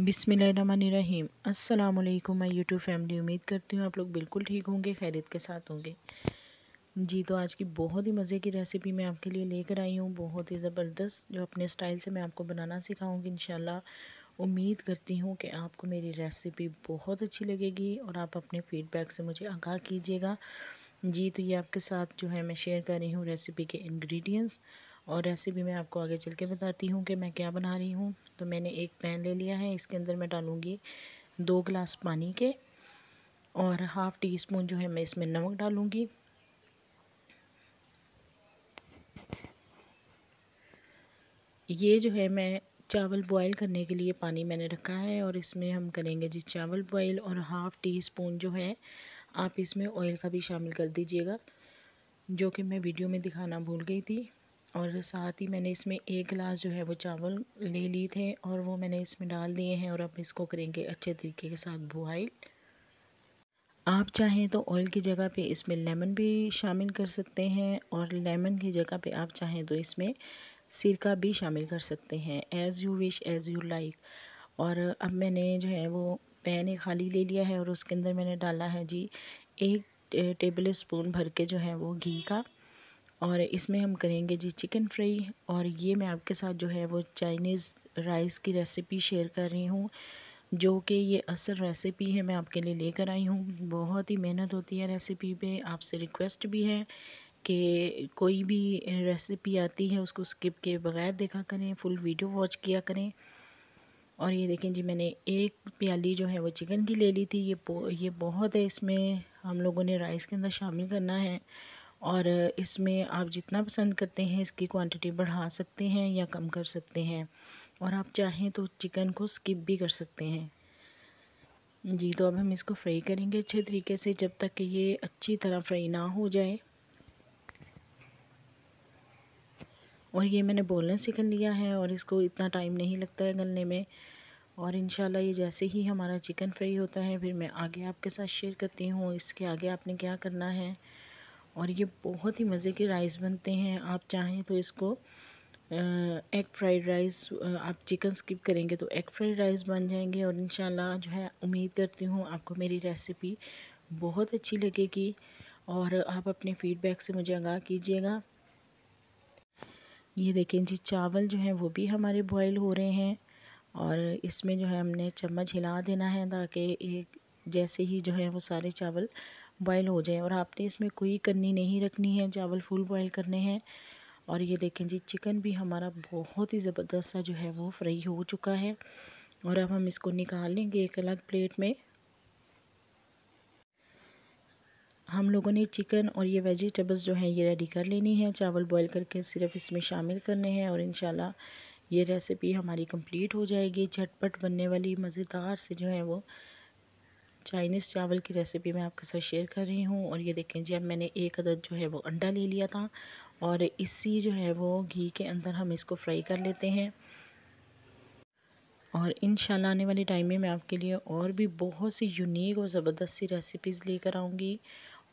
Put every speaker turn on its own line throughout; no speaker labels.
अस्सलाम वालेकुम मैं यूट्यूब फैमिली उम्मीद करती हूँ आप लोग बिल्कुल ठीक होंगे खैरियत के साथ होंगे जी तो आज की बहुत ही मज़े की रेसिपी मैं आपके लिए लेकर आई हूँ बहुत ही ज़बरदस्त जो अपने स्टाइल से मैं आपको बनाना सिखाऊंगी इन उम्मीद करती हूँ कि आपको मेरी रेसिपी बहुत अच्छी लगेगी और आप अपने फ़ीडबैक से मुझे आगाह कीजिएगा जी तो ये आपके साथ जो है मैं शेयर कर रही हूँ रेसिपी के इन्ग्रीडियंट्स और रेसिपी मैं आपको आगे चल के बताती हूँ कि मैं क्या बना रही हूँ तो मैंने एक पैन ले लिया है इसके अंदर मैं डालूँगी दो गिलास पानी के और हाफ़ टी स्पून जो है मैं इसमें नमक डालूँगी ये जो है मैं चावल बॉईल करने के लिए पानी मैंने रखा है और इसमें हम करेंगे जी चावल बॉईल और हाफ़ टी स्पून जो है आप इसमें ऑयल का भी शामिल कर दीजिएगा जो कि मैं वीडियो में दिखाना भूल गई थी और साथ ही मैंने इसमें एक गिलास जो है वो चावल ले लिए थे और वो मैंने इसमें डाल दिए हैं और अब इसको करेंगे अच्छे तरीके के साथ बुआइल आप चाहें तो ऑयल की जगह पे इसमें लेमन भी शामिल कर सकते हैं और लेमन की जगह पे आप चाहें तो इसमें सिरका भी शामिल कर सकते हैं as you wish as you like और अब मैंने जो है वो पैन एक खाली ले लिया है और उसके अंदर मैंने डाला है जी एक टेबल स्पून भर के जो है वो घी का और इसमें हम करेंगे जी चिकन फ्राई और ये मैं आपके साथ जो है वो चाइनीज़ राइस की रेसिपी शेयर कर रही हूँ जो कि ये असल रेसिपी है मैं आपके लिए लेकर आई हूँ बहुत ही मेहनत होती है रेसिपी पे आपसे रिक्वेस्ट भी है कि कोई भी रेसिपी आती है उसको स्किप के बगैर देखा करें फुल वीडियो वॉच किया करें और ये देखें जी मैंने एक प्याली जो है वो चिकन की ले ली थी ये ये बहुत है इसमें हम लोगों ने राइस के अंदर शामिल करना है और इसमें आप जितना पसंद करते हैं इसकी क्वांटिटी बढ़ा सकते हैं या कम कर सकते हैं और आप चाहें तो चिकन को स्किप भी कर सकते हैं जी तो अब हम इसको फ्राई करेंगे अच्छे तरीके से जब तक कि ये अच्छी तरह फ्राई ना हो जाए और ये मैंने से चिकन लिया है और इसको इतना टाइम नहीं लगता है गलने में और इन ये जैसे ही हमारा चिकन फ्राई होता है फिर मैं आगे आपके साथ शेयर करती हूँ इसके आगे आपने क्या करना है और ये बहुत ही मज़े के राइस बनते हैं आप चाहें तो इसको एग फ्राइड राइस आप चिकन स्किप करेंगे तो एग फ्राइड राइस बन जाएंगे और इन जो है उम्मीद करती हूँ आपको मेरी रेसिपी बहुत अच्छी लगेगी और आप अपने फीडबैक से मुझे आगाह कीजिएगा ये देखें जी चावल जो हैं वो भी हमारे बॉयल हो रहे हैं और इसमें जो है हमने चम्मच हिला देना है ताकि एक जैसे ही जो है वो सारे चावल बॉयल हो जाए और आपने इसमें कोई करनी नहीं रखनी है चावल फुल बॉयल करने हैं और ये देखें जी चिकन भी हमारा बहुत ही ज़बरदस्त सा जो है वो फ्राई हो चुका है और अब हम इसको निकाल लेंगे एक अलग प्लेट में हम लोगों ने चिकन और ये वेजिटेबल्स जो हैं ये रेडी कर लेनी है चावल बॉईल करके सिर्फ इसमें शामिल करने हैं और इन ये रेसिपी हमारी कंप्लीट हो जाएगी झटपट बनने वाली मज़ेदार से जो है वो चाइनीज़ चावल की रेसिपी मैं आपके साथ शेयर कर रही हूँ और ये देखें जी अब मैंने एक अदद जो है वो अंडा ले लिया था और इसी जो है वो घी के अंदर हम इसको फ्राई कर लेते हैं और इन आने वाले टाइम में मैं आपके लिए और भी बहुत सी यूनिक और ज़बरदस्त सी रेसिपीज़ लेकर आऊँगी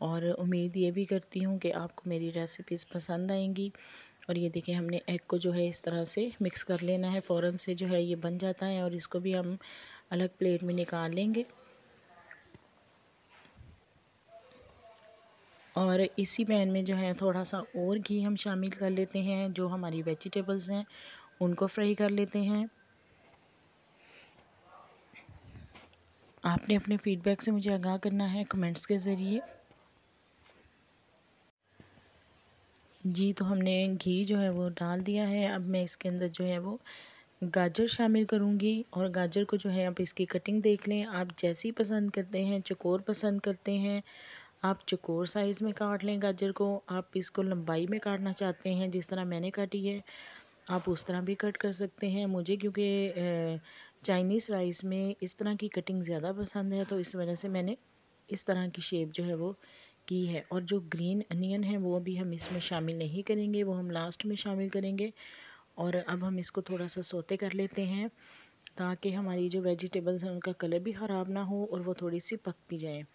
और उम्मीद ये भी करती हूँ कि आपको मेरी रेसिपीज़ पसंद आएंगी और ये देखें हमने एग को जो है इस तरह से मिक्स कर लेना है फ़ौरन से जो है ये बन जाता है और इसको भी हम अलग प्लेट में निकाल लेंगे और इसी पैन में जो है थोड़ा सा और घी हम शामिल कर लेते हैं जो हमारी वेजिटेबल्स हैं उनको फ्राई कर लेते हैं आपने अपने फीडबैक से मुझे आगाह करना है कमेंट्स के ज़रिए जी तो हमने घी जो है वो डाल दिया है अब मैं इसके अंदर जो है वो गाजर शामिल करूँगी और गाजर को जो है आप इसकी कटिंग देख लें आप जैसी पसंद करते हैं चकोर पसंद करते हैं आप चकोर साइज़ में काट लें गाजर को आप इसको लंबाई में काटना चाहते हैं जिस तरह मैंने काटी है आप उस तरह भी कट कर सकते हैं मुझे क्योंकि चाइनीज़ राइस में इस तरह की कटिंग ज़्यादा पसंद है तो इस वजह से मैंने इस तरह की शेप जो है वो की है और जो ग्रीन अनियन है वो भी हम इसमें शामिल नहीं करेंगे वो हम लास्ट में शामिल करेंगे और अब हम इसको थोड़ा सा सोते कर लेते हैं ताकि हमारी जो वेजिटेबल्स हैं उनका कलर भी ख़राब ना हो और वो थोड़ी सी पक भी जाए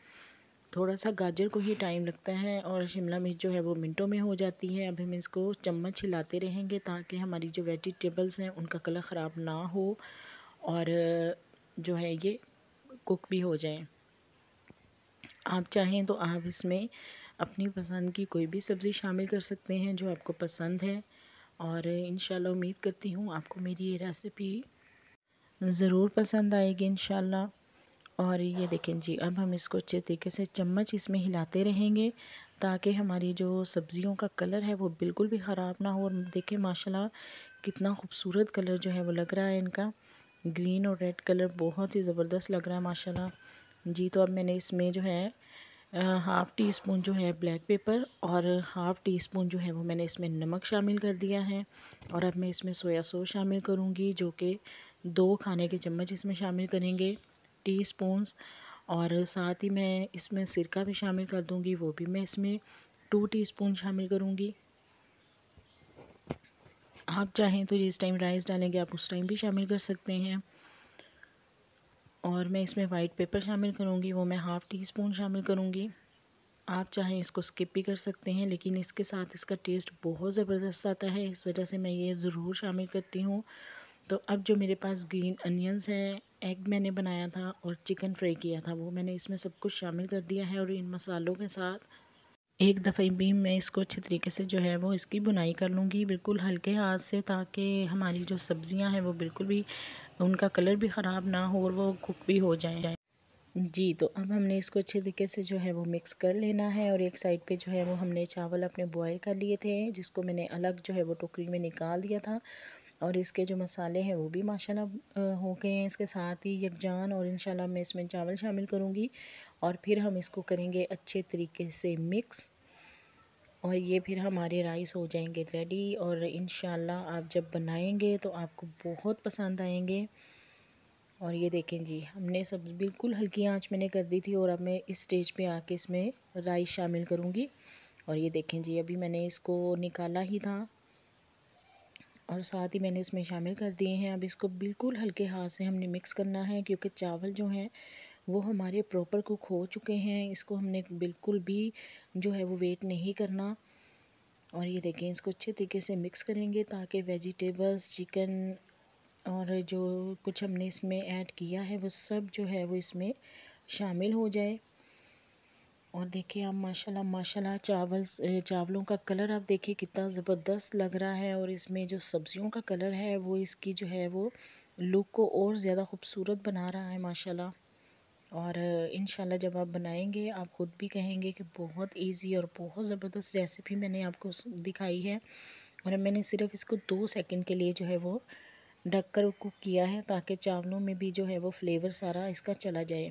थोड़ा सा गाजर को ही टाइम लगता है और शिमला मिर्च जो है वो मिनटों में हो जाती है अब हम इसको चम्मच हिलाते रहेंगे ताकि हमारी जो वेजिटेबल्स हैं उनका कलर ख़राब ना हो और जो है ये कुक भी हो जाए आप चाहें तो आप इसमें अपनी पसंद की कोई भी सब्ज़ी शामिल कर सकते हैं जो आपको पसंद है और इन उम्मीद करती हूँ आपको मेरी ये रेसिपी ज़रूर पसंद आएगी इन और ये देखें जी अब हम इसको अच्छे तरीके से चम्मच इसमें हिलाते रहेंगे ताकि हमारी जो सब्ज़ियों का कलर है वो बिल्कुल भी ख़राब ना हो और देखें माशाल्लाह कितना खूबसूरत कलर जो है वो लग रहा है इनका ग्रीन और रेड कलर बहुत ही ज़बरदस्त लग रहा है माशाल्लाह जी तो अब मैंने इसमें जो है हाफ़ टी स्पून जो है ब्लैक पेपर और हाफ़ टी स्पून जो है वो मैंने इसमें नमक शामिल कर दिया है और अब मैं इसमें सोया सॉस शामिल करूँगी जो कि दो खाने के चम्मच इसमें शामिल करेंगे टी स्पून्स और साथ ही मैं इसमें सिरका भी शामिल कर दूंगी वो भी मैं इसमें टू टीस्पून शामिल करूंगी आप चाहें तो जिस टाइम राइस डालेंगे आप उस टाइम भी शामिल कर सकते हैं और मैं इसमें वाइट पेपर शामिल करूंगी वो मैं हाफ़ टी स्पून शामिल करूंगी आप चाहें इसको स्किप भी कर सकते हैं लेकिन इसके साथ इसका टेस्ट बहुत ज़बरदस्त आता है इस वजह से मैं ये ज़रूर शामिल करती हूँ तो अब जो मेरे पास ग्रीन अनियंस है एग मैंने बनाया था और चिकन फ्राई किया था वो मैंने इसमें सब कुछ शामिल कर दिया है और इन मसालों के साथ एक दफ़े भी मैं इसको अच्छे तरीके से जो है वो इसकी बुनाई कर लूँगी बिल्कुल हल्के हाथ से ताकि हमारी जो सब्ज़ियाँ हैं वो बिल्कुल भी उनका कलर भी ख़राब ना हो और वो कुक भी हो जाए जी तो अब हमने इसको अच्छे तरीके से जो है वो मिक्स कर लेना है और एक साइड पे जो है वो हमने चावल अपने बॉयल कर लिए थे जिसको मैंने अलग जो है वो टोकरी में निकाल दिया था और इसके जो मसाले हैं वो भी माशाल्लाह हो गए हैं इसके साथ ही यकजान और इंशाल्लाह मैं इसमें चावल शामिल करूँगी और फिर हम इसको करेंगे अच्छे तरीके से मिक्स और ये फिर हमारे राइस हो जाएंगे रेडी और इन आप जब बनाएंगे तो आपको बहुत पसंद आएंगे और ये देखें जी हमने सब बिल्कुल हल्की आँच मैंने कर दी थी और अब मैं इस स्टेज पर आके इसमें राइस शामिल करूँगी और ये देखें जी अभी मैंने इसको निकाला ही था और साथ ही मैंने इसमें शामिल कर दिए हैं अब इसको बिल्कुल हल्के हाथ से हमने मिक्स करना है क्योंकि चावल जो हैं वो हमारे प्रॉपर कुक हो चुके हैं इसको हमने बिल्कुल भी जो है वो वेट नहीं करना और ये देखें इसको अच्छे तरीके से मिक्स करेंगे ताकि वेजिटेबल्स चिकन और जो कुछ हमने इसमें ऐड किया है वो सब जो है वो इसमें शामिल हो जाए और देखिए आप माशाल्लाह माशाल्लाह चावल चावलों का कलर आप देखिए कितना ज़बरदस्त लग रहा है और इसमें जो सब्ज़ियों का कलर है वो इसकी जो है वो लुक को और ज़्यादा खूबसूरत बना रहा है माशाल्लाह और इन जब आप बनाएंगे आप ख़ुद भी कहेंगे कि बहुत इजी और बहुत ज़बरदस्त रेसिपी मैंने आपको दिखाई है और मैंने सिर्फ इसको दो सेकेंड के लिए जो है वो ढककर कुक किया है ताकि चावलों में भी जो है वो फ्लेवर सारा इसका चला जाए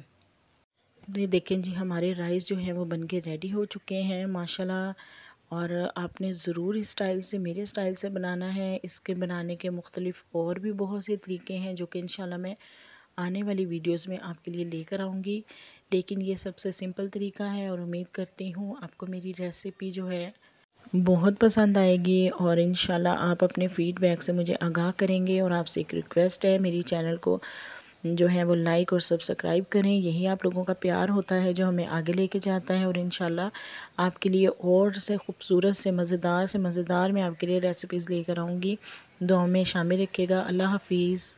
ये देखें जी हमारे राइस जो हैं वो बन के रेडी हो चुके हैं माशाल्लाह और आपने ज़रूर इस स्टाइल से मेरे स्टाइल से बनाना है इसके बनाने के मुख्तलिफ़ और भी बहुत से तरीके हैं जो कि इन मैं आने वाली वीडियोस में आपके लिए लेकर आऊँगी लेकिन ये सबसे सिंपल तरीका है और उम्मीद करती हूँ आपको मेरी रेसिपी जो है बहुत पसंद आएगी और इन आप अपने फ़ीडबैक से मुझे आगाह करेंगे और आपसे एक रिक्वेस्ट है मेरी चैनल को जो है वो लाइक और सब्सक्राइब करें यही आप लोगों का प्यार होता है जो हमें आगे लेके जाता है और इन आपके लिए और से खूबसूरत से मज़ेदार से मज़ेदार मैं आपके लिए रेसिपीज़ लेकर आऊँगी दुआ में शामिल रखिएगा अल्लाह हाफिज़